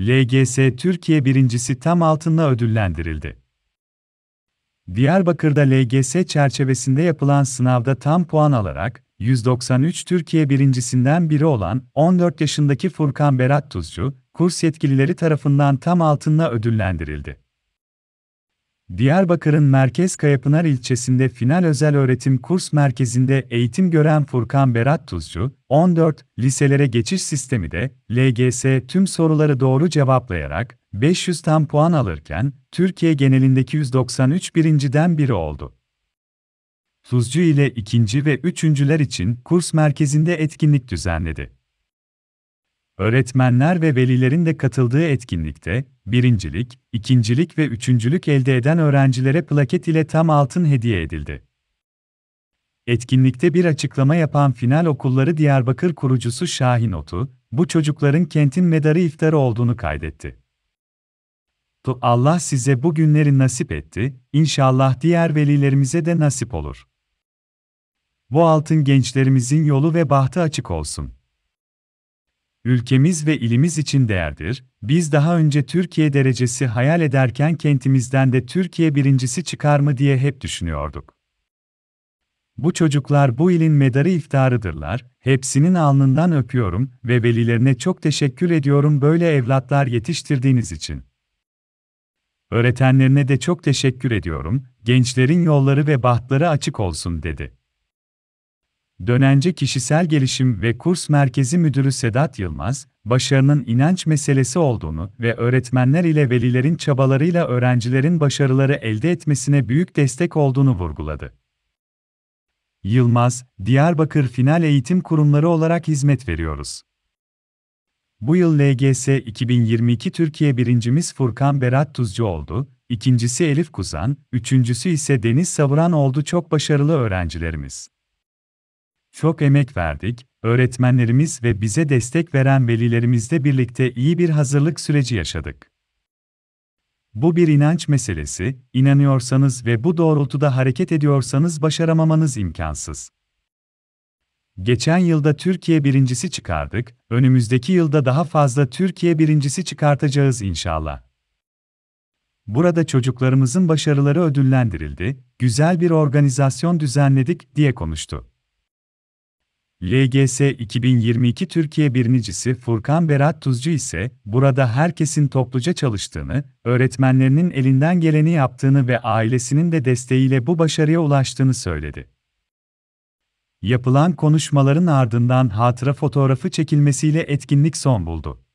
LGS Türkiye birincisi tam altınla ödüllendirildi. Diyarbakır'da LGS çerçevesinde yapılan sınavda tam puan alarak 193 Türkiye birincisinden biri olan 14 yaşındaki Furkan Berat Tuzcu, kurs yetkilileri tarafından tam altınla ödüllendirildi. Diyarbakır'ın Merkez Kayapınar ilçesinde final özel öğretim kurs merkezinde eğitim gören Furkan Berat Tuzcu, 14 liselere geçiş sistemi de LGS tüm soruları doğru cevaplayarak 500 tam puan alırken Türkiye genelindeki 193 birinciden biri oldu. Tuzcu ile ikinci ve üçüncüler için kurs merkezinde etkinlik düzenledi. Öğretmenler ve velilerin de katıldığı etkinlikte birincilik, ikincilik ve üçüncülük elde eden öğrencilere plaket ile tam altın hediye edildi. Etkinlikte bir açıklama yapan Final Okulları Diyarbakır kurucusu Şahin Otu, bu çocukların kentin medarı iftarı olduğunu kaydetti. Allah size bu günleri nasip etti, inşallah diğer velilerimize de nasip olur. Bu altın gençlerimizin yolu ve bahtı açık olsun ülkemiz ve ilimiz için değerdir. Biz daha önce Türkiye derecesi hayal ederken kentimizden de Türkiye birincisi çıkar mı diye hep düşünüyorduk. Bu çocuklar bu ilin medarı iftarıdırlar, hepsinin alnından öpüyorum ve velilerine çok teşekkür ediyorum böyle evlatlar yetiştirdiğiniz için. Öğretenlerine de çok teşekkür ediyorum, gençlerin yolları ve bahtları açık olsun dedi. Dönence Kişisel Gelişim ve Kurs Merkezi Müdürü Sedat Yılmaz, başarının inanç meselesi olduğunu ve öğretmenler ile velilerin çabalarıyla öğrencilerin başarıları elde etmesine büyük destek olduğunu vurguladı. Yılmaz, Diyarbakır Final Eğitim Kurumları olarak hizmet veriyoruz. Bu yıl LGS 2022 Türkiye birincimiz Furkan Berat Tuzcu oldu, ikincisi Elif Kuzan, üçüncüsü ise Deniz Savuran oldu çok başarılı öğrencilerimiz. Çok emek verdik, öğretmenlerimiz ve bize destek veren velilerimizle birlikte iyi bir hazırlık süreci yaşadık. Bu bir inanç meselesi, inanıyorsanız ve bu doğrultuda hareket ediyorsanız başaramamanız imkansız. Geçen yılda Türkiye birincisi çıkardık, önümüzdeki yılda daha fazla Türkiye birincisi çıkartacağız inşallah. Burada çocuklarımızın başarıları ödüllendirildi, güzel bir organizasyon düzenledik diye konuştu. LGS 2022 Türkiye birincisi Furkan Berat Tuzcu ise, burada herkesin topluca çalıştığını, öğretmenlerinin elinden geleni yaptığını ve ailesinin de desteğiyle bu başarıya ulaştığını söyledi. Yapılan konuşmaların ardından hatıra fotoğrafı çekilmesiyle etkinlik son buldu.